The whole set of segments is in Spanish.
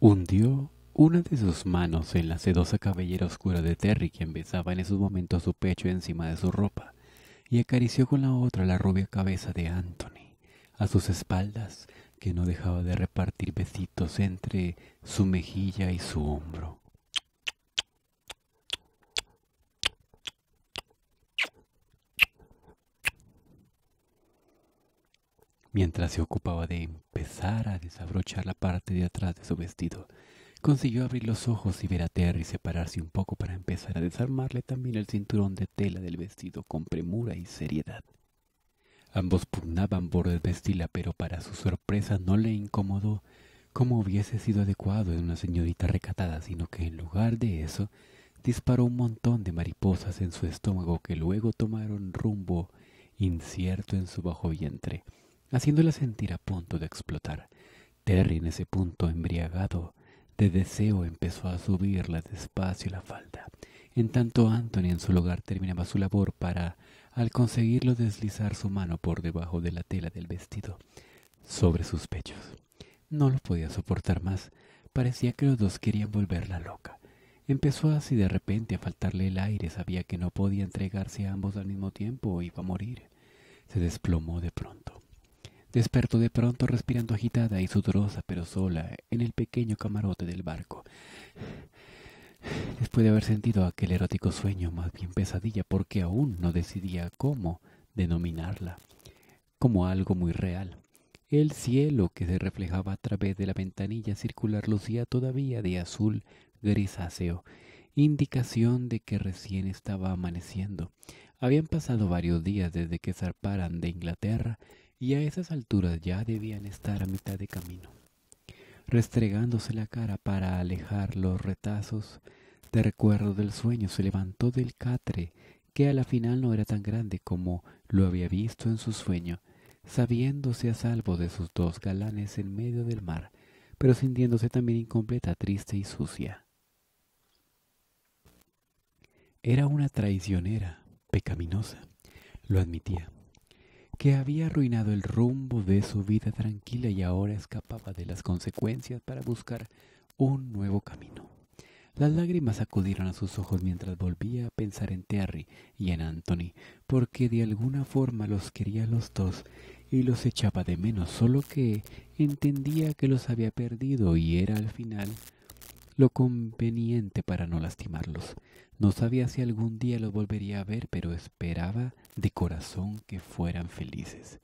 Hundió una de sus manos en la sedosa cabellera oscura de Terry, quien besaba en esos momentos su pecho encima de su ropa, y acarició con la otra la rubia cabeza de Anthony, a sus espaldas, que no dejaba de repartir besitos entre su mejilla y su hombro. Mientras se ocupaba de empezar a desabrochar la parte de atrás de su vestido, consiguió abrir los ojos y ver a Terry separarse un poco para empezar a desarmarle también el cinturón de tela del vestido con premura y seriedad. Ambos pugnaban por desvestirla, pero para su sorpresa no le incomodó como hubiese sido adecuado en una señorita recatada, sino que en lugar de eso disparó un montón de mariposas en su estómago que luego tomaron rumbo incierto en su bajo vientre haciéndola sentir a punto de explotar. Terry, en ese punto embriagado de deseo, empezó a subirla despacio la falda. En tanto, Anthony en su lugar terminaba su labor para, al conseguirlo, deslizar su mano por debajo de la tela del vestido, sobre sus pechos. No lo podía soportar más. Parecía que los dos querían volverla loca. Empezó así de repente a faltarle el aire. Sabía que no podía entregarse a ambos al mismo tiempo o iba a morir. Se desplomó de pronto. Despertó de pronto respirando agitada y sudorosa pero sola en el pequeño camarote del barco. Después de haber sentido aquel erótico sueño, más bien pesadilla, porque aún no decidía cómo denominarla, como algo muy real. El cielo que se reflejaba a través de la ventanilla circular lucía todavía de azul grisáceo, indicación de que recién estaba amaneciendo. Habían pasado varios días desde que zarparan de Inglaterra y a esas alturas ya debían estar a mitad de camino. Restregándose la cara para alejar los retazos de recuerdo del sueño, se levantó del catre, que a la final no era tan grande como lo había visto en su sueño, sabiéndose a salvo de sus dos galanes en medio del mar, pero sintiéndose también incompleta, triste y sucia. Era una traicionera, pecaminosa, lo admitía, que había arruinado el rumbo de su vida tranquila y ahora escapaba de las consecuencias para buscar un nuevo camino. Las lágrimas acudieron a sus ojos mientras volvía a pensar en Terry y en Anthony, porque de alguna forma los quería los dos y los echaba de menos, solo que entendía que los había perdido y era al final lo conveniente para no lastimarlos. No sabía si algún día los volvería a ver, pero esperaba de corazón que fueran felices.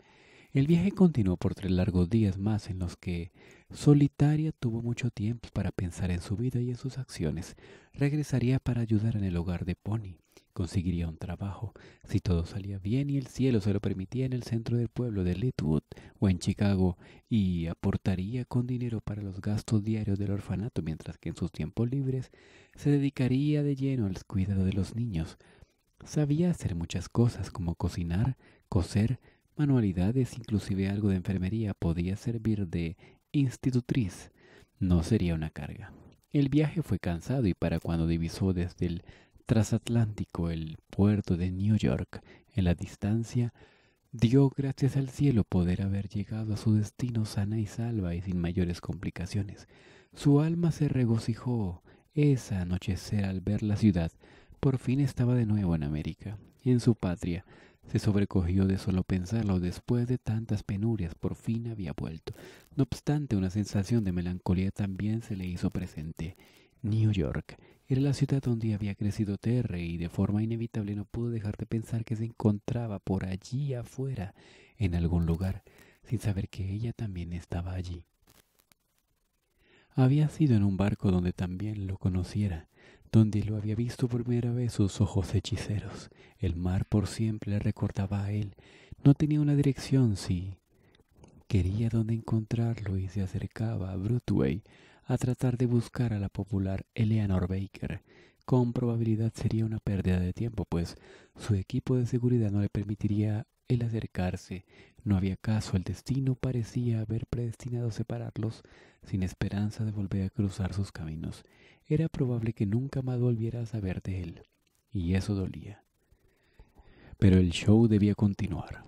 El viaje continuó por tres largos días más en los que solitaria tuvo mucho tiempo para pensar en su vida y en sus acciones. Regresaría para ayudar en el hogar de Pony. Conseguiría un trabajo, si todo salía bien y el cielo se lo permitía en el centro del pueblo de Litwood o en Chicago, y aportaría con dinero para los gastos diarios del orfanato, mientras que en sus tiempos libres se dedicaría de lleno al cuidado de los niños, Sabía hacer muchas cosas como cocinar, coser, manualidades, inclusive algo de enfermería podía servir de institutriz. No sería una carga. El viaje fue cansado y para cuando divisó desde el trasatlántico el puerto de New York en la distancia, dio gracias al cielo poder haber llegado a su destino sana y salva y sin mayores complicaciones. Su alma se regocijó esa anochecer al ver la ciudad por fin estaba de nuevo en América, en su patria. Se sobrecogió de solo pensarlo, después de tantas penurias por fin había vuelto. No obstante, una sensación de melancolía también se le hizo presente. New York era la ciudad donde había crecido Terry y de forma inevitable no pudo dejar de pensar que se encontraba por allí afuera, en algún lugar, sin saber que ella también estaba allí. Había sido en un barco donde también lo conociera, donde lo había visto por primera vez sus ojos hechiceros. El mar por siempre le recordaba a él. No tenía una dirección, sí. Quería dónde encontrarlo y se acercaba a Broadway a tratar de buscar a la popular Eleanor Baker. Con probabilidad sería una pérdida de tiempo, pues su equipo de seguridad no le permitiría el acercarse. No había caso, el destino parecía haber predestinado separarlos sin esperanza de volver a cruzar sus caminos era probable que nunca más volviera a saber de él, y eso dolía. Pero el show debía continuar.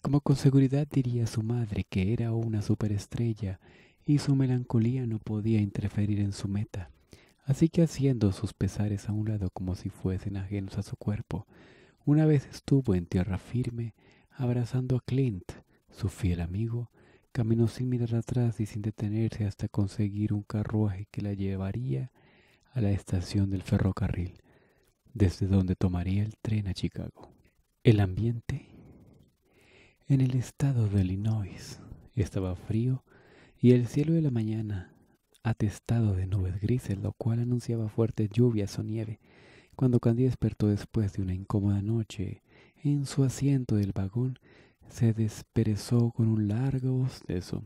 Como con seguridad diría su madre que era una superestrella y su melancolía no podía interferir en su meta, así que haciendo sus pesares a un lado como si fuesen ajenos a su cuerpo, una vez estuvo en tierra firme abrazando a Clint, su fiel amigo, Caminó sin mirar atrás y sin detenerse hasta conseguir un carruaje que la llevaría a la estación del ferrocarril, desde donde tomaría el tren a Chicago. El ambiente en el estado de Illinois estaba frío y el cielo de la mañana atestado de nubes grises, lo cual anunciaba fuertes lluvias o nieve. Cuando Candy despertó después de una incómoda noche en su asiento del vagón, se desperezó con un largo bostezo.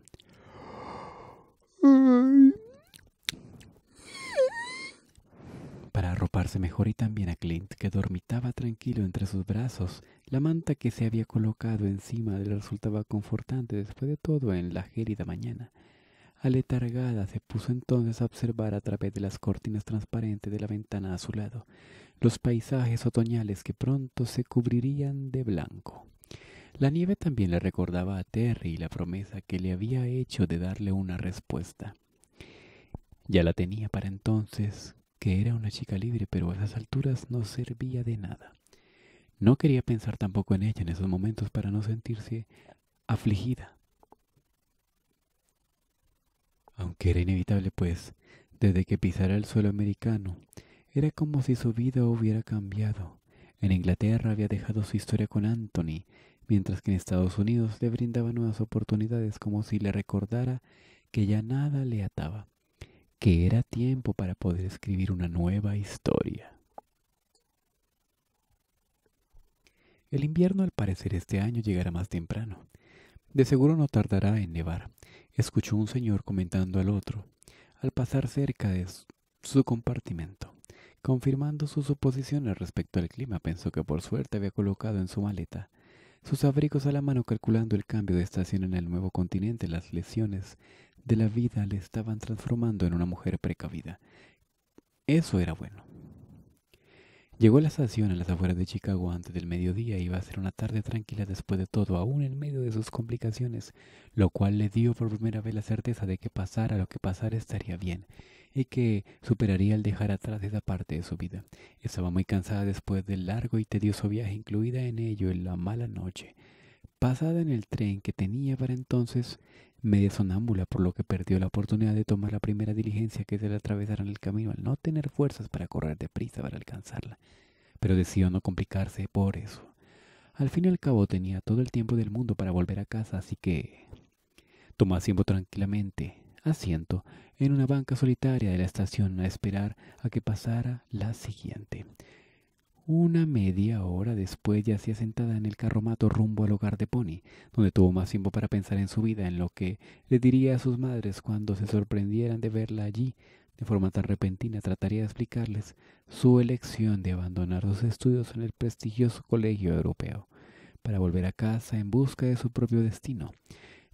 Para arroparse mejor y también a Clint, que dormitaba tranquilo entre sus brazos, la manta que se había colocado encima le resultaba confortante después de todo en la gélida mañana. Aletargada se puso entonces a observar a través de las cortinas transparentes de la ventana a su lado los paisajes otoñales que pronto se cubrirían de blanco. La nieve también le recordaba a Terry la promesa que le había hecho de darle una respuesta. Ya la tenía para entonces, que era una chica libre, pero a esas alturas no servía de nada. No quería pensar tampoco en ella en esos momentos para no sentirse afligida. Aunque era inevitable, pues, desde que pisara el suelo americano, era como si su vida hubiera cambiado. En Inglaterra había dejado su historia con Anthony mientras que en Estados Unidos le brindaba nuevas oportunidades como si le recordara que ya nada le ataba, que era tiempo para poder escribir una nueva historia. El invierno al parecer este año llegará más temprano. De seguro no tardará en nevar, escuchó un señor comentando al otro, al pasar cerca de su compartimento. Confirmando sus suposiciones respecto al clima, pensó que por suerte había colocado en su maleta sus abrigos a la mano calculando el cambio de estación en el nuevo continente, las lesiones de la vida le estaban transformando en una mujer precavida. Eso era bueno. Llegó la estación a las afueras de Chicago antes del mediodía y iba a ser una tarde tranquila después de todo, aún en medio de sus complicaciones, lo cual le dio por primera vez la certeza de que pasara lo que pasara estaría bien y que superaría el dejar atrás esa parte de su vida. Estaba muy cansada después del largo y tedioso viaje, incluida en ello en la mala noche. Pasada en el tren que tenía para entonces, media sonámbula, por lo que perdió la oportunidad de tomar la primera diligencia que se le atravesara en el camino al no tener fuerzas para correr deprisa para alcanzarla. Pero decidió no complicarse por eso. Al fin y al cabo tenía todo el tiempo del mundo para volver a casa, así que tomó asiento tranquilamente asiento en una banca solitaria de la estación a esperar a que pasara la siguiente. Una media hora después yacía sentada en el carromato rumbo al hogar de Pony, donde tuvo más tiempo para pensar en su vida, en lo que le diría a sus madres cuando se sorprendieran de verla allí. De forma tan repentina trataría de explicarles su elección de abandonar sus estudios en el prestigioso colegio europeo, para volver a casa en busca de su propio destino.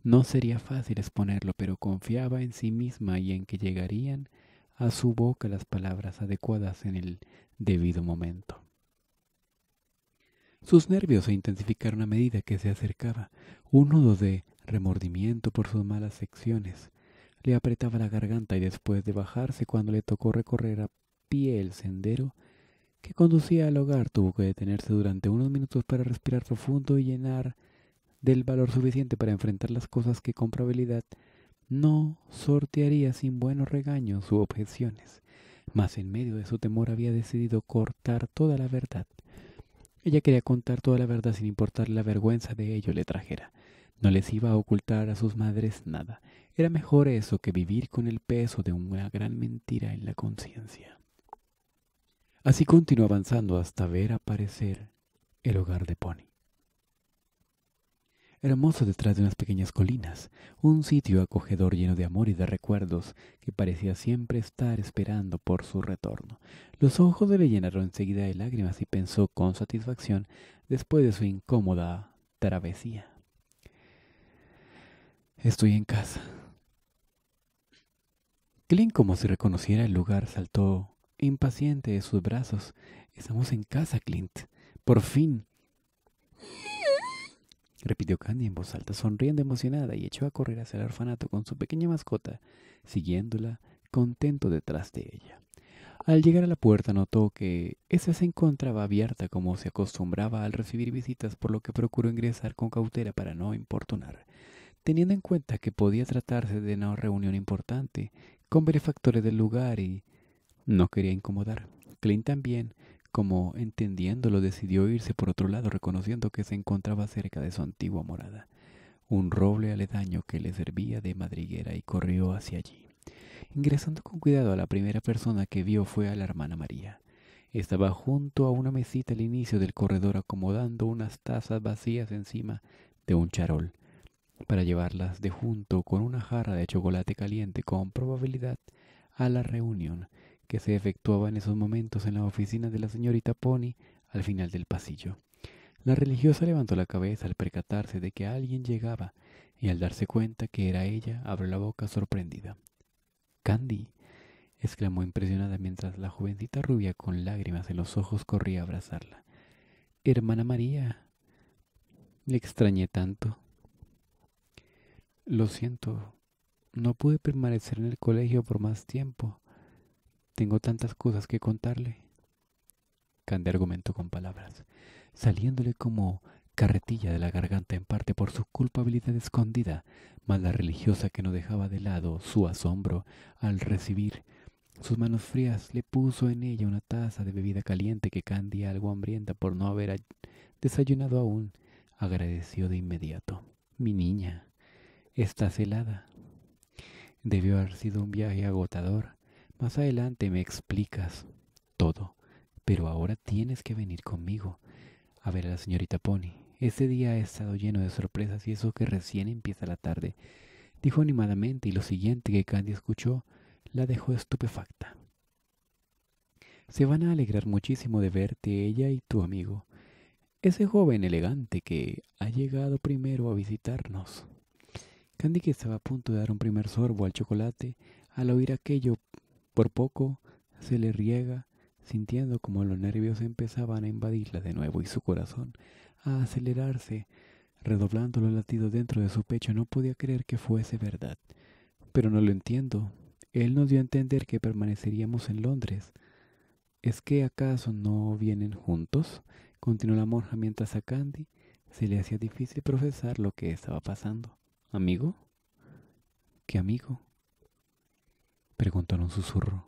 No sería fácil exponerlo, pero confiaba en sí misma y en que llegarían a su boca las palabras adecuadas en el debido momento. Sus nervios se intensificaron a medida que se acercaba. Un nudo de remordimiento por sus malas secciones le apretaba la garganta y después de bajarse cuando le tocó recorrer a pie el sendero que conducía al hogar tuvo que detenerse durante unos minutos para respirar profundo y llenar del valor suficiente para enfrentar las cosas que con probabilidad no sortearía sin buenos regaños u objeciones, mas en medio de su temor había decidido cortar toda la verdad. Ella quería contar toda la verdad sin importar la vergüenza de ello le trajera. No les iba a ocultar a sus madres nada. Era mejor eso que vivir con el peso de una gran mentira en la conciencia. Así continuó avanzando hasta ver aparecer el hogar de Pony hermoso detrás de unas pequeñas colinas, un sitio acogedor lleno de amor y de recuerdos que parecía siempre estar esperando por su retorno. Los ojos le llenaron enseguida de lágrimas y pensó con satisfacción después de su incómoda travesía. Estoy en casa. Clint, como si reconociera el lugar, saltó impaciente de sus brazos. Estamos en casa, Clint. Por fin repitió Candy en voz alta, sonriendo emocionada, y echó a correr hacia el orfanato con su pequeña mascota, siguiéndola contento detrás de ella. Al llegar a la puerta notó que esa se encontraba abierta como se acostumbraba al recibir visitas, por lo que procuró ingresar con cautela para no importunar, teniendo en cuenta que podía tratarse de una reunión importante con benefactores del lugar y no quería incomodar. Clint también como entendiéndolo decidió irse por otro lado, reconociendo que se encontraba cerca de su antigua morada, un roble aledaño que le servía de madriguera y corrió hacia allí. Ingresando con cuidado a la primera persona que vio fue a la hermana María. Estaba junto a una mesita al inicio del corredor acomodando unas tazas vacías encima de un charol para llevarlas de junto con una jarra de chocolate caliente con probabilidad a la reunión que se efectuaba en esos momentos en la oficina de la señorita Pony al final del pasillo. La religiosa levantó la cabeza al percatarse de que alguien llegaba y al darse cuenta que era ella abrió la boca sorprendida. Candy, exclamó impresionada mientras la jovencita rubia con lágrimas en los ojos corría a abrazarla. Hermana María. Le extrañé tanto. Lo siento, no pude permanecer en el colegio por más tiempo. Tengo tantas cosas que contarle. —Candy argumentó con palabras, saliéndole como carretilla de la garganta en parte por su culpabilidad escondida, más la religiosa que no dejaba de lado su asombro al recibir sus manos frías le puso en ella una taza de bebida caliente que Candy, algo hambrienta por no haber desayunado aún, agradeció de inmediato. Mi niña, estás helada. Debió haber sido un viaje agotador, más adelante me explicas todo, pero ahora tienes que venir conmigo a ver a la señorita Pony. Ese día ha estado lleno de sorpresas y eso que recién empieza la tarde. Dijo animadamente y lo siguiente que Candy escuchó la dejó estupefacta. Se van a alegrar muchísimo de verte ella y tu amigo, ese joven elegante que ha llegado primero a visitarnos. Candy, que estaba a punto de dar un primer sorbo al chocolate, al oír aquello por poco se le riega, sintiendo como los nervios empezaban a invadirla de nuevo y su corazón a acelerarse, redoblando los latidos dentro de su pecho. No podía creer que fuese verdad. Pero no lo entiendo. Él nos dio a entender que permaneceríamos en Londres. ¿Es que acaso no vienen juntos? Continuó la monja mientras a Candy se le hacía difícil profesar lo que estaba pasando. ¿Amigo? ¿Qué amigo? preguntó en un susurro.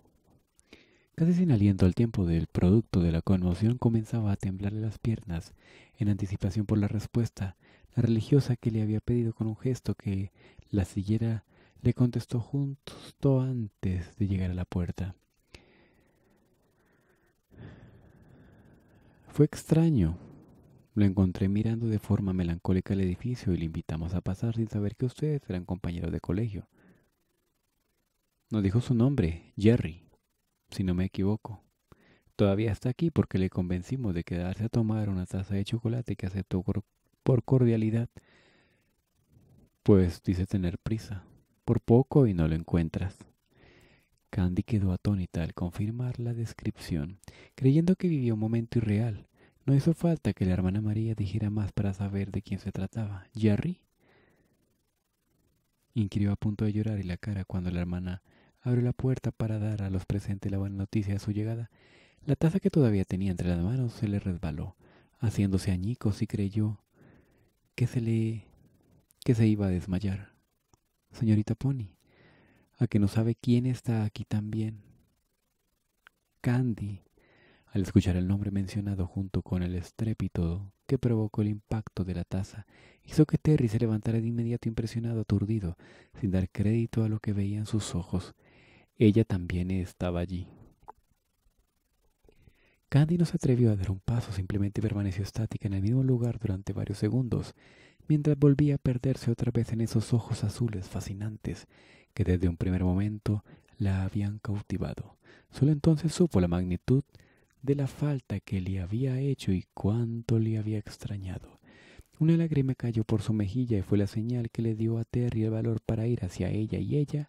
Casi sin aliento al tiempo del producto de la conmoción comenzaba a temblarle las piernas, en anticipación por la respuesta, la religiosa que le había pedido con un gesto que la siguiera le contestó justo antes de llegar a la puerta. Fue extraño. Lo encontré mirando de forma melancólica el edificio y le invitamos a pasar sin saber que ustedes eran compañeros de colegio. Nos dijo su nombre, Jerry, si no me equivoco. Todavía está aquí porque le convencimos de quedarse a tomar una taza de chocolate que aceptó por cordialidad, pues dice tener prisa. Por poco y no lo encuentras. Candy quedó atónita al confirmar la descripción, creyendo que vivió un momento irreal. No hizo falta que la hermana María dijera más para saber de quién se trataba. ¿Jerry? Inquirió a punto de llorar y la cara cuando la hermana abrió la puerta para dar a los presentes la buena noticia de su llegada. La taza que todavía tenía entre las manos se le resbaló, haciéndose añicos y creyó que se le... que se iba a desmayar. Señorita Pony, a que no sabe quién está aquí también. Candy. Al escuchar el nombre mencionado junto con el estrépito que provocó el impacto de la taza, hizo que Terry se levantara de inmediato impresionado, aturdido, sin dar crédito a lo que veían sus ojos. Ella también estaba allí. Candy no se atrevió a dar un paso, simplemente permaneció estática en el mismo lugar durante varios segundos, mientras volvía a perderse otra vez en esos ojos azules fascinantes que desde un primer momento la habían cautivado. Solo entonces supo la magnitud de la falta que le había hecho y cuánto le había extrañado. Una lágrima cayó por su mejilla y fue la señal que le dio a Terry el valor para ir hacia ella y ella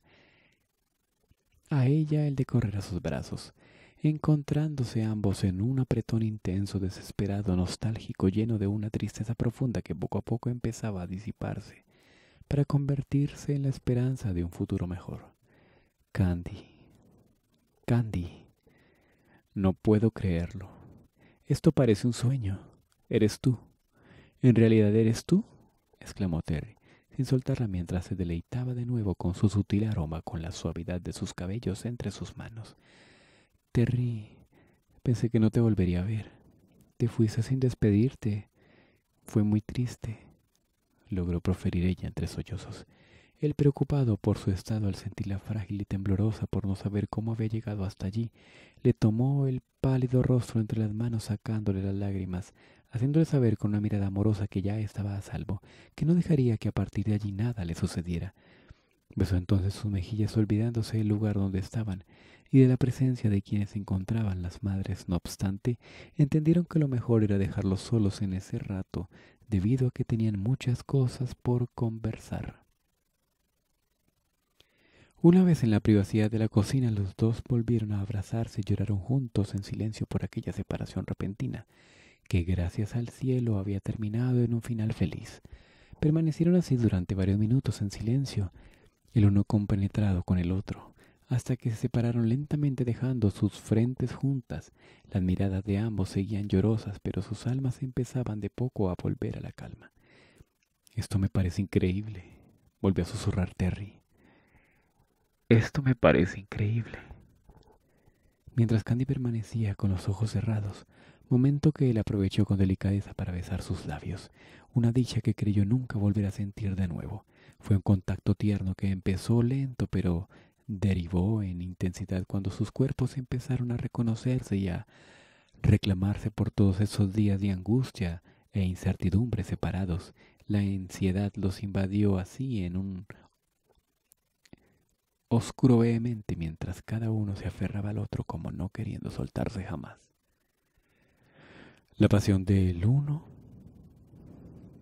a ella el de correr a sus brazos, encontrándose ambos en un apretón intenso, desesperado, nostálgico, lleno de una tristeza profunda que poco a poco empezaba a disiparse, para convertirse en la esperanza de un futuro mejor. Candy. Candy. No puedo creerlo. Esto parece un sueño. Eres tú. ¿En realidad eres tú? exclamó Terry sin soltarla mientras se deleitaba de nuevo con su sutil aroma, con la suavidad de sus cabellos entre sus manos. Terry, pensé que no te volvería a ver. Te fuiste sin despedirte. Fue muy triste, logró proferir ella entre sollozos. Él preocupado por su estado al sentirla frágil y temblorosa por no saber cómo había llegado hasta allí, le tomó el pálido rostro entre las manos sacándole las lágrimas, haciéndole saber con una mirada amorosa que ya estaba a salvo, que no dejaría que a partir de allí nada le sucediera. Besó entonces sus mejillas olvidándose del lugar donde estaban y de la presencia de quienes se encontraban las madres. No obstante, entendieron que lo mejor era dejarlos solos en ese rato, debido a que tenían muchas cosas por conversar. Una vez en la privacidad de la cocina, los dos volvieron a abrazarse y lloraron juntos en silencio por aquella separación repentina que gracias al cielo había terminado en un final feliz. Permanecieron así durante varios minutos en silencio, el uno compenetrado con el otro, hasta que se separaron lentamente dejando sus frentes juntas. Las miradas de ambos seguían llorosas, pero sus almas empezaban de poco a volver a la calma. Esto me parece increíble, volvió a susurrar Terry. Esto me parece increíble. Mientras Candy permanecía con los ojos cerrados, momento que él aprovechó con delicadeza para besar sus labios, una dicha que creyó nunca volver a sentir de nuevo. Fue un contacto tierno que empezó lento pero derivó en intensidad cuando sus cuerpos empezaron a reconocerse y a reclamarse por todos esos días de angustia e incertidumbre separados. La ansiedad los invadió así en un oscuro vehemente mientras cada uno se aferraba al otro como no queriendo soltarse jamás. La pasión del uno,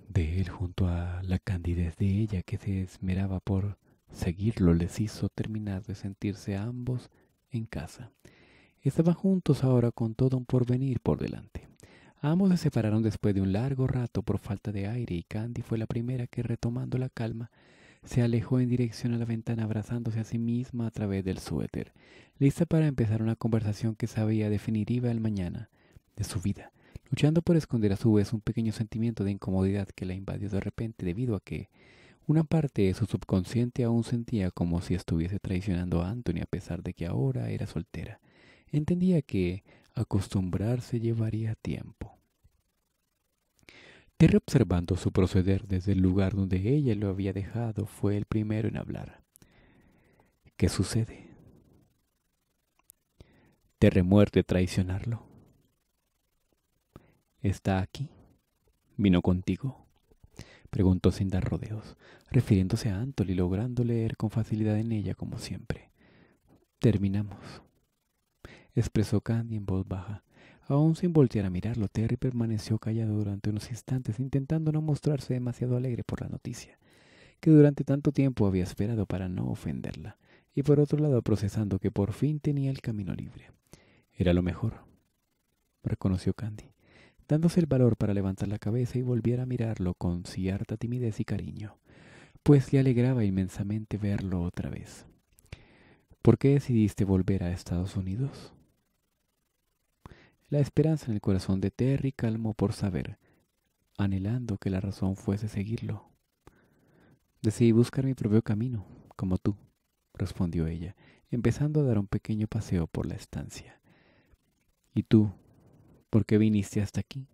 de él junto a la candidez de ella que se esmeraba por seguirlo, les hizo terminar de sentirse ambos en casa. Estaban juntos ahora con todo un porvenir por delante. Ambos se separaron después de un largo rato por falta de aire y Candy fue la primera que retomando la calma se alejó en dirección a la ventana abrazándose a sí misma a través del suéter, lista para empezar una conversación que sabía definitiva el mañana de su vida luchando por esconder a su vez un pequeño sentimiento de incomodidad que la invadió de repente debido a que una parte de su subconsciente aún sentía como si estuviese traicionando a Anthony a pesar de que ahora era soltera. Entendía que acostumbrarse llevaría tiempo. Terry observando su proceder desde el lugar donde ella lo había dejado fue el primero en hablar. ¿Qué sucede? Terry ¿muerte traicionarlo está aquí. Vino contigo. Preguntó sin dar rodeos, refiriéndose a y logrando leer con facilidad en ella como siempre. Terminamos. Expresó Candy en voz baja. Aún sin voltear a mirarlo, Terry permaneció callado durante unos instantes, intentando no mostrarse demasiado alegre por la noticia, que durante tanto tiempo había esperado para no ofenderla, y por otro lado procesando que por fin tenía el camino libre. Era lo mejor, reconoció Candy dándose el valor para levantar la cabeza y volviera a mirarlo con cierta timidez y cariño, pues le alegraba inmensamente verlo otra vez. ¿Por qué decidiste volver a Estados Unidos? La esperanza en el corazón de Terry calmó por saber, anhelando que la razón fuese seguirlo. Decidí buscar mi propio camino, como tú, respondió ella, empezando a dar un pequeño paseo por la estancia. ¿Y tú, ¿Por qué viniste hasta aquí?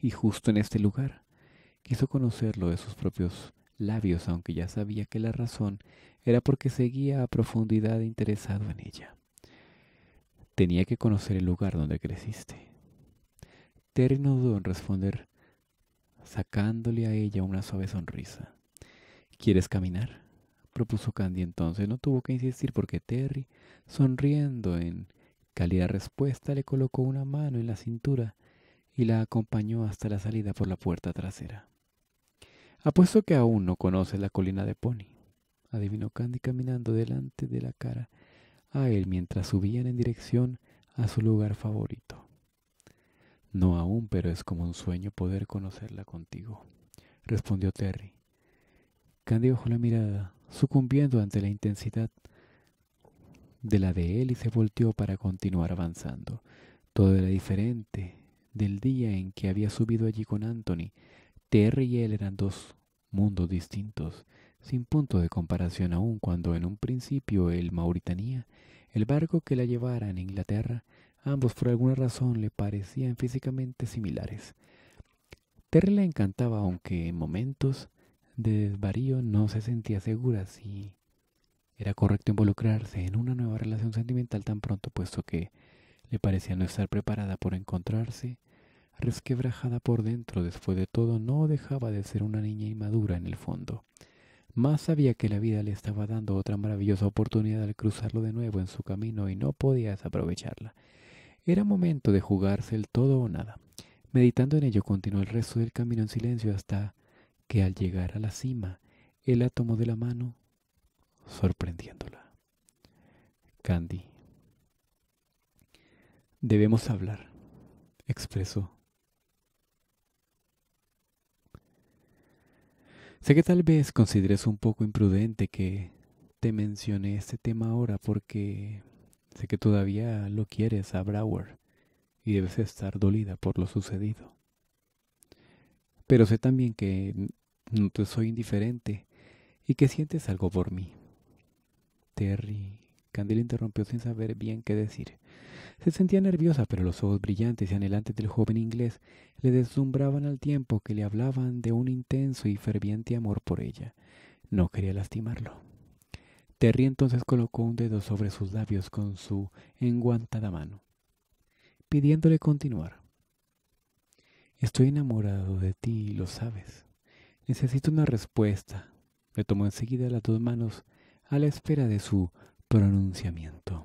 Y justo en este lugar quiso conocerlo de sus propios labios, aunque ya sabía que la razón era porque seguía a profundidad interesado en ella. Tenía que conocer el lugar donde creciste. Terry no dudó en responder, sacándole a ella una suave sonrisa. ¿Quieres caminar? propuso Candy entonces. No tuvo que insistir porque Terry, sonriendo en Cálida respuesta le colocó una mano en la cintura y la acompañó hasta la salida por la puerta trasera. Apuesto que aún no conoces la colina de Pony, adivinó Candy caminando delante de la cara a él mientras subían en dirección a su lugar favorito. No aún, pero es como un sueño poder conocerla contigo, respondió Terry. Candy bajó la mirada, sucumbiendo ante la intensidad de la de él y se volteó para continuar avanzando. Todo era diferente del día en que había subido allí con Anthony. Terry y él eran dos mundos distintos, sin punto de comparación aún cuando en un principio el Mauritania, el barco que la llevara en Inglaterra, ambos por alguna razón le parecían físicamente similares. Terry le encantaba aunque en momentos de desvarío no se sentía segura si era correcto involucrarse en una nueva relación sentimental tan pronto puesto que le parecía no estar preparada por encontrarse, resquebrajada por dentro después de todo, no dejaba de ser una niña inmadura en el fondo. Más sabía que la vida le estaba dando otra maravillosa oportunidad al cruzarlo de nuevo en su camino y no podía desaprovecharla. Era momento de jugarse el todo o nada. Meditando en ello, continuó el resto del camino en silencio hasta que al llegar a la cima, él la tomó de la mano, sorprendiéndola. Candy, debemos hablar, expresó. Sé que tal vez consideres un poco imprudente que te mencione este tema ahora porque sé que todavía lo quieres a Brower y debes estar dolida por lo sucedido. Pero sé también que no te soy indiferente y que sientes algo por mí. Terry. Candela interrumpió sin saber bien qué decir. Se sentía nerviosa, pero los ojos brillantes y anhelantes del joven inglés le deslumbraban al tiempo que le hablaban de un intenso y ferviente amor por ella. No quería lastimarlo. Terry entonces colocó un dedo sobre sus labios con su enguantada mano, pidiéndole continuar. Estoy enamorado de ti, lo sabes. Necesito una respuesta. Le tomó enseguida las dos manos a la espera de su pronunciamiento.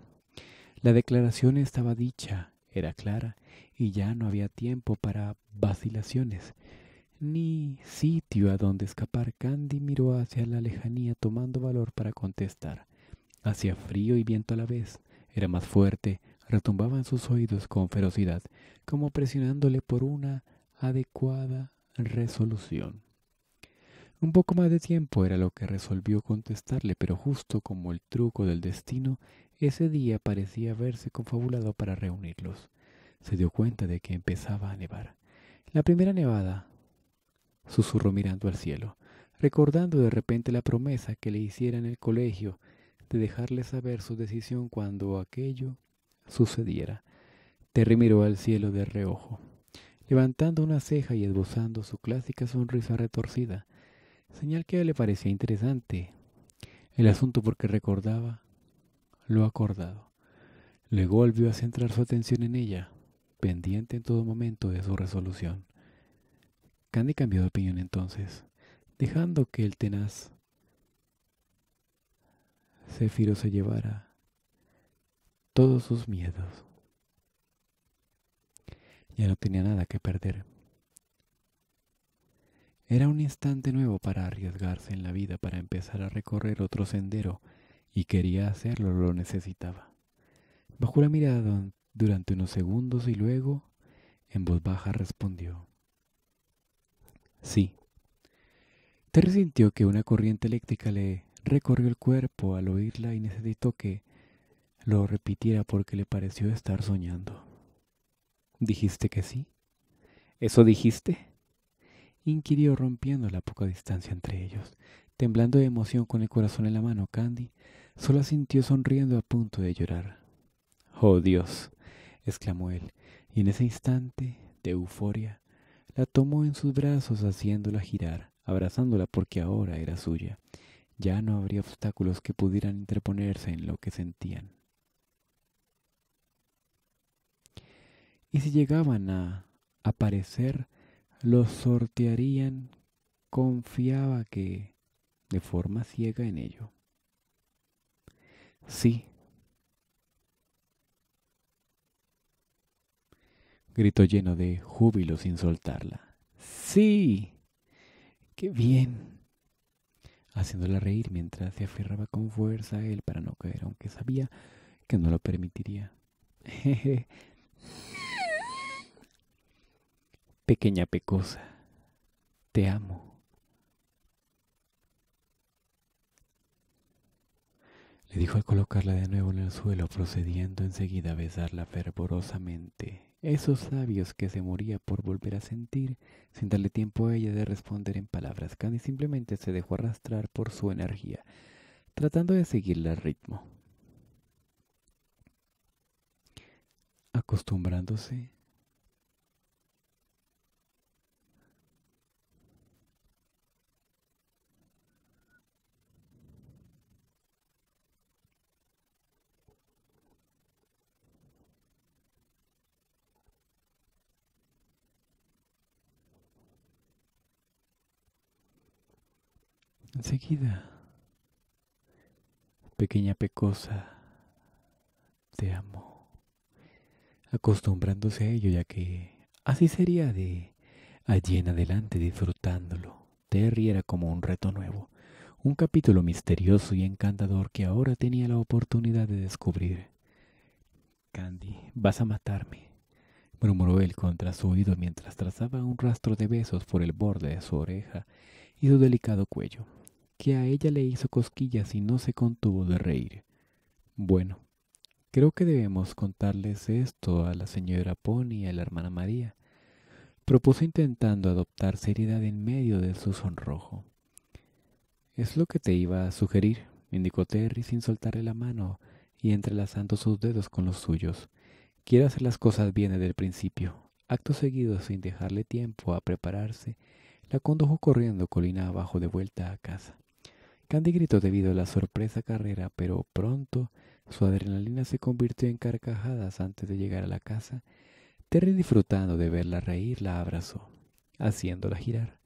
La declaración estaba dicha, era clara, y ya no había tiempo para vacilaciones, ni sitio a donde escapar. Candy miró hacia la lejanía tomando valor para contestar. Hacía frío y viento a la vez, era más fuerte, retumbaban sus oídos con ferocidad, como presionándole por una adecuada resolución. Un poco más de tiempo era lo que resolvió contestarle, pero justo como el truco del destino, ese día parecía haberse confabulado para reunirlos. Se dio cuenta de que empezaba a nevar. La primera nevada, susurró mirando al cielo, recordando de repente la promesa que le hiciera en el colegio de dejarle saber su decisión cuando aquello sucediera. Terry miró al cielo de reojo, levantando una ceja y esbozando su clásica sonrisa retorcida señal que le parecía interesante el asunto porque recordaba lo acordado. Le volvió a centrar su atención en ella, pendiente en todo momento de su resolución. Candy cambió de opinión entonces, dejando que el tenaz Cefiro se llevara todos sus miedos. Ya no tenía nada que perder. Era un instante nuevo para arriesgarse en la vida, para empezar a recorrer otro sendero, y quería hacerlo, lo necesitaba. Bajó la mirada durante unos segundos y luego, en voz baja, respondió. Sí. Terry sintió que una corriente eléctrica le recorrió el cuerpo al oírla y necesitó que lo repitiera porque le pareció estar soñando. ¿Dijiste que sí? ¿Eso dijiste? inquirió rompiendo la poca distancia entre ellos. Temblando de emoción con el corazón en la mano, Candy solo sintió sonriendo a punto de llorar. ¡Oh Dios! exclamó él, y en ese instante de euforia la tomó en sus brazos haciéndola girar, abrazándola porque ahora era suya. Ya no habría obstáculos que pudieran interponerse en lo que sentían. Y si llegaban a aparecer, ¿Lo sortearían, confiaba que de forma ciega en ello. Sí, gritó lleno de júbilo sin soltarla. Sí, qué bien, haciéndola reír mientras se aferraba con fuerza a él para no caer, aunque sabía que no lo permitiría. Pequeña pecosa, te amo. Le dijo al colocarla de nuevo en el suelo, procediendo enseguida a besarla fervorosamente. Esos sabios que se moría por volver a sentir, sin darle tiempo a ella de responder en palabras. Candy simplemente se dejó arrastrar por su energía, tratando de seguirle al ritmo. Acostumbrándose Enseguida, pequeña pecosa, te amo, acostumbrándose a ello ya que así sería de allí en adelante disfrutándolo. Terry era como un reto nuevo, un capítulo misterioso y encantador que ahora tenía la oportunidad de descubrir. Candy, vas a matarme, murmuró él contra su oído mientras trazaba un rastro de besos por el borde de su oreja y su delicado cuello que a ella le hizo cosquillas y no se contuvo de reír. Bueno, creo que debemos contarles esto a la señora Pony y a la hermana María, propuso intentando adoptar seriedad en medio de su sonrojo. Es lo que te iba a sugerir, indicó Terry sin soltarle la mano y entrelazando sus dedos con los suyos. Quiero hacer las cosas bien desde el principio. Acto seguido, sin dejarle tiempo a prepararse, la condujo corriendo colina abajo de vuelta a casa. Candy gritó debido a la sorpresa carrera, pero pronto su adrenalina se convirtió en carcajadas antes de llegar a la casa. Terry, disfrutando de verla reír, la abrazó, haciéndola girar.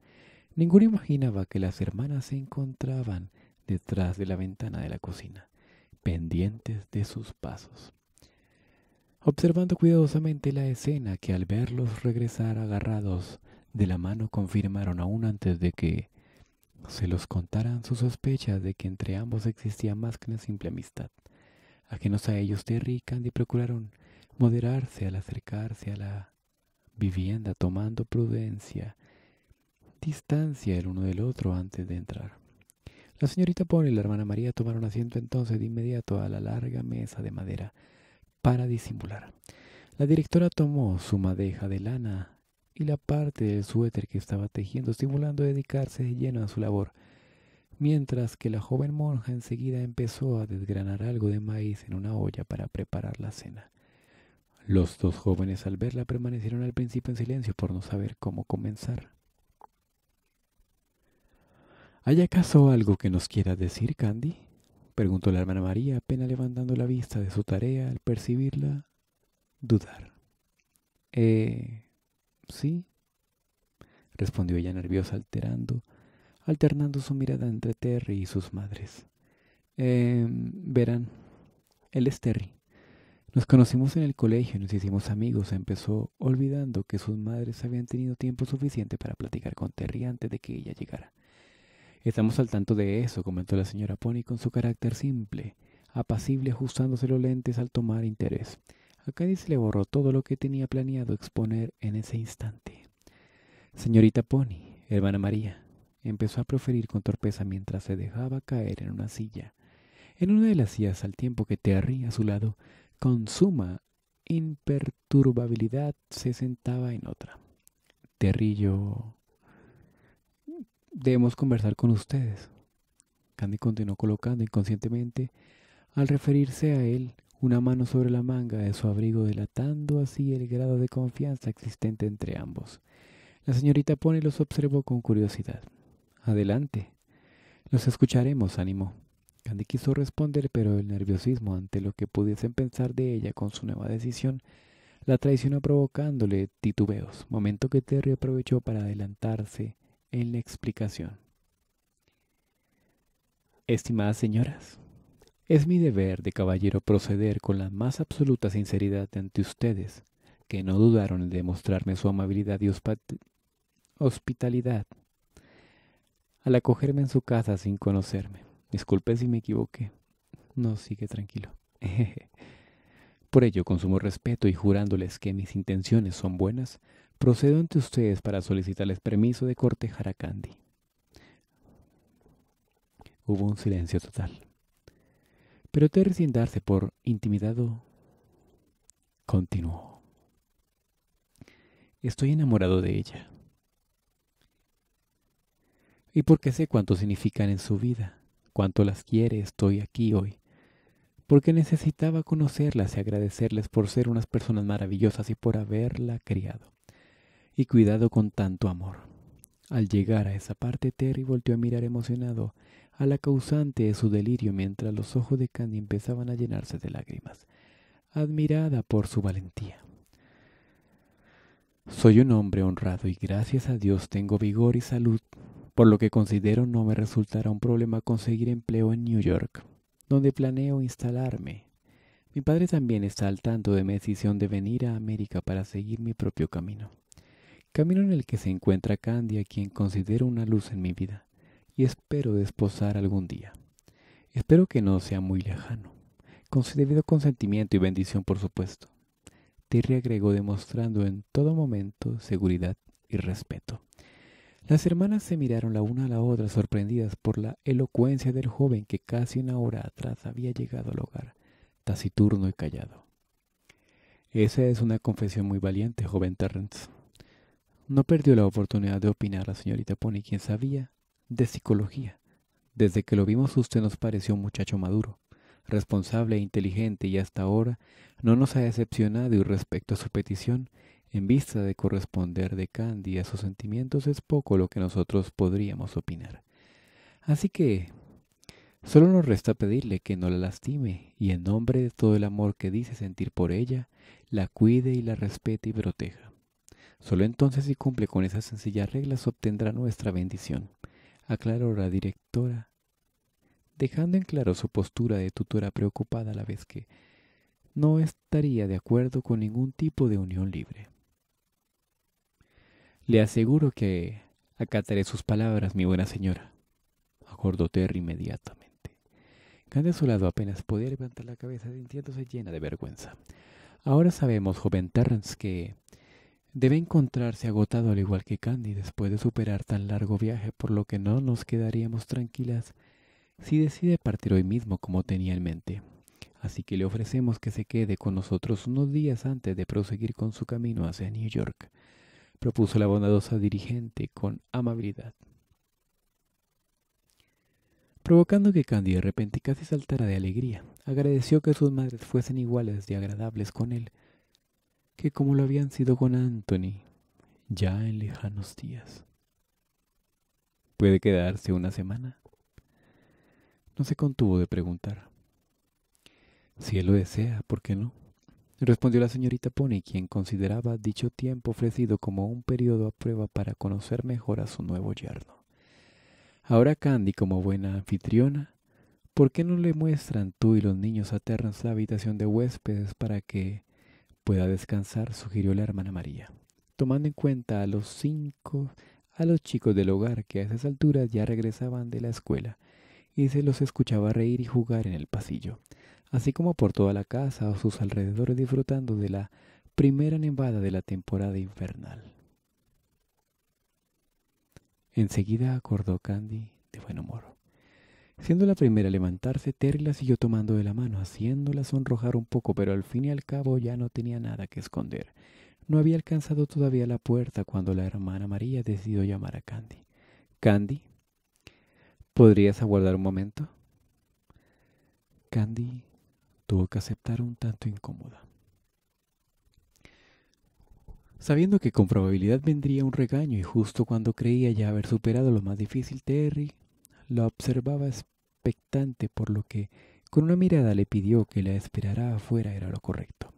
Ninguno imaginaba que las hermanas se encontraban detrás de la ventana de la cocina, pendientes de sus pasos. Observando cuidadosamente la escena que al verlos regresar agarrados de la mano confirmaron aún antes de que se los contaran sus sospechas de que entre ambos existía más que una simple amistad. Ajenos a ellos, Terry y procuraron moderarse al acercarse a la vivienda, tomando prudencia, distancia el uno del otro antes de entrar. La señorita Pony y la hermana María tomaron asiento entonces de inmediato a la larga mesa de madera para disimular. La directora tomó su madeja de lana y la parte del suéter que estaba tejiendo, simulando dedicarse de lleno a su labor, mientras que la joven monja enseguida empezó a desgranar algo de maíz en una olla para preparar la cena. Los dos jóvenes al verla permanecieron al principio en silencio por no saber cómo comenzar. ¿Hay acaso algo que nos quiera decir, Candy? preguntó la hermana María, apenas levantando la vista de su tarea al percibirla dudar. Eh, Sí, respondió ella nerviosa, alterando, alternando su mirada entre Terry y sus madres. Em, verán, él es Terry. Nos conocimos en el colegio y nos hicimos amigos. Empezó olvidando que sus madres habían tenido tiempo suficiente para platicar con Terry antes de que ella llegara. Estamos al tanto de eso, comentó la señora Pony con su carácter simple, apacible, ajustándose los lentes al tomar interés. A le borró todo lo que tenía planeado exponer en ese instante. Señorita Pony, hermana María, empezó a proferir con torpeza mientras se dejaba caer en una silla, en una de las sillas al tiempo que Terry, a su lado, con suma imperturbabilidad, se sentaba en otra. Terry Debemos conversar con ustedes. Candy continuó colocando inconscientemente, al referirse a él, una mano sobre la manga de su abrigo delatando así el grado de confianza existente entre ambos. La señorita Pony los observó con curiosidad. Adelante. Los escucharemos, ánimo. Candy quiso responder, pero el nerviosismo ante lo que pudiesen pensar de ella con su nueva decisión la traicionó provocándole titubeos, momento que Terry aprovechó para adelantarse en la explicación. Estimadas señoras, es mi deber de caballero proceder con la más absoluta sinceridad ante ustedes, que no dudaron en demostrarme su amabilidad y hospitalidad al acogerme en su casa sin conocerme. Disculpe si me equivoqué. No, sigue tranquilo. Por ello, con sumo respeto y jurándoles que mis intenciones son buenas, procedo ante ustedes para solicitarles permiso de cortejar a Candy. Hubo un silencio total. Pero Terry, sin darse por intimidado, continuó. Estoy enamorado de ella. Y porque sé cuánto significan en su vida, cuánto las quiere, estoy aquí hoy. Porque necesitaba conocerlas y agradecerles por ser unas personas maravillosas y por haberla criado y cuidado con tanto amor. Al llegar a esa parte, Terry volvió a mirar emocionado la causante de su delirio mientras los ojos de Candy empezaban a llenarse de lágrimas, admirada por su valentía. Soy un hombre honrado y gracias a Dios tengo vigor y salud, por lo que considero no me resultará un problema conseguir empleo en New York, donde planeo instalarme. Mi padre también está al tanto de mi decisión de venir a América para seguir mi propio camino, camino en el que se encuentra Candy, a quien considero una luz en mi vida y espero desposar algún día. Espero que no sea muy lejano, con su debido consentimiento y bendición por supuesto. Terry agregó demostrando en todo momento seguridad y respeto. Las hermanas se miraron la una a la otra sorprendidas por la elocuencia del joven que casi una hora atrás había llegado al hogar, taciturno y callado. Esa es una confesión muy valiente, joven Terrence. No perdió la oportunidad de opinar la señorita Pony, quien sabía de psicología. Desde que lo vimos usted nos pareció un muchacho maduro, responsable e inteligente y hasta ahora no nos ha decepcionado y respecto a su petición, en vista de corresponder de Candy a sus sentimientos es poco lo que nosotros podríamos opinar. Así que solo nos resta pedirle que no la lastime y en nombre de todo el amor que dice sentir por ella, la cuide y la respete y proteja. Solo entonces si cumple con esas sencillas reglas obtendrá nuestra bendición aclaró la directora, dejando en claro su postura de tutora preocupada a la vez que no estaría de acuerdo con ningún tipo de unión libre. Le aseguro que acataré sus palabras, mi buena señora, acordó Terry inmediatamente. Cande a su lado apenas podía levantar la cabeza sintiéndose llena de vergüenza. Ahora sabemos, joven Terrence, que Debe encontrarse agotado al igual que Candy después de superar tan largo viaje, por lo que no nos quedaríamos tranquilas si decide partir hoy mismo como tenía en mente. Así que le ofrecemos que se quede con nosotros unos días antes de proseguir con su camino hacia New York, propuso la bondadosa dirigente con amabilidad provocando que Candy de repente casi saltara de alegría. Agradeció que sus madres fuesen iguales de agradables con él, que como lo habían sido con Anthony, ya en lejanos días. Puede quedarse una semana. No se contuvo de preguntar. Si él lo desea, ¿por qué no? Respondió la señorita Pony, quien consideraba dicho tiempo ofrecido como un periodo a prueba para conocer mejor a su nuevo yerno. Ahora Candy, como buena anfitriona, ¿por qué no le muestran tú y los niños a Terrence la habitación de huéspedes para que pueda descansar, sugirió la hermana María, tomando en cuenta a los cinco, a los chicos del hogar que a esas alturas ya regresaban de la escuela, y se los escuchaba reír y jugar en el pasillo, así como por toda la casa o sus alrededores disfrutando de la primera nevada de la temporada infernal. Enseguida acordó Candy de buen humor. Siendo la primera a levantarse, Terry la siguió tomando de la mano, haciéndola sonrojar un poco, pero al fin y al cabo ya no tenía nada que esconder. No había alcanzado todavía la puerta cuando la hermana María decidió llamar a Candy. Candy, ¿podrías aguardar un momento? Candy tuvo que aceptar un tanto incómoda. Sabiendo que con probabilidad vendría un regaño y justo cuando creía ya haber superado lo más difícil, Terry la observaba expectante, por lo que con una mirada le pidió que la esperara afuera era lo correcto.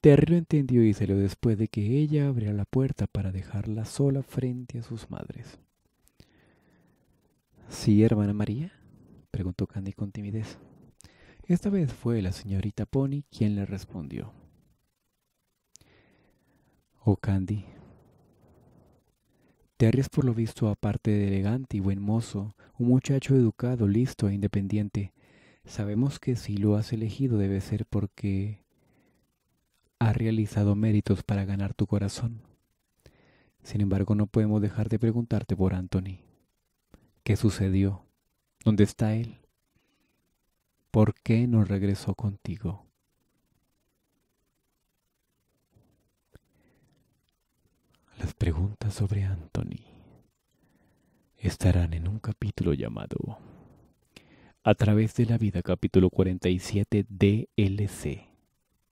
Terry lo entendió y salió después de que ella abriera la puerta para dejarla sola frente a sus madres. ¿Sí, hermana María? preguntó Candy con timidez. Esta vez fue la señorita Pony quien le respondió. Oh, Candy, Terry por lo visto, aparte de elegante y buen mozo, un muchacho educado, listo e independiente. Sabemos que si lo has elegido debe ser porque ha realizado méritos para ganar tu corazón. Sin embargo, no podemos dejar de preguntarte por Anthony. ¿Qué sucedió? ¿Dónde está él? ¿Por qué no regresó contigo? Las preguntas sobre Anthony estarán en un capítulo llamado A través de la vida, capítulo 47 DLC.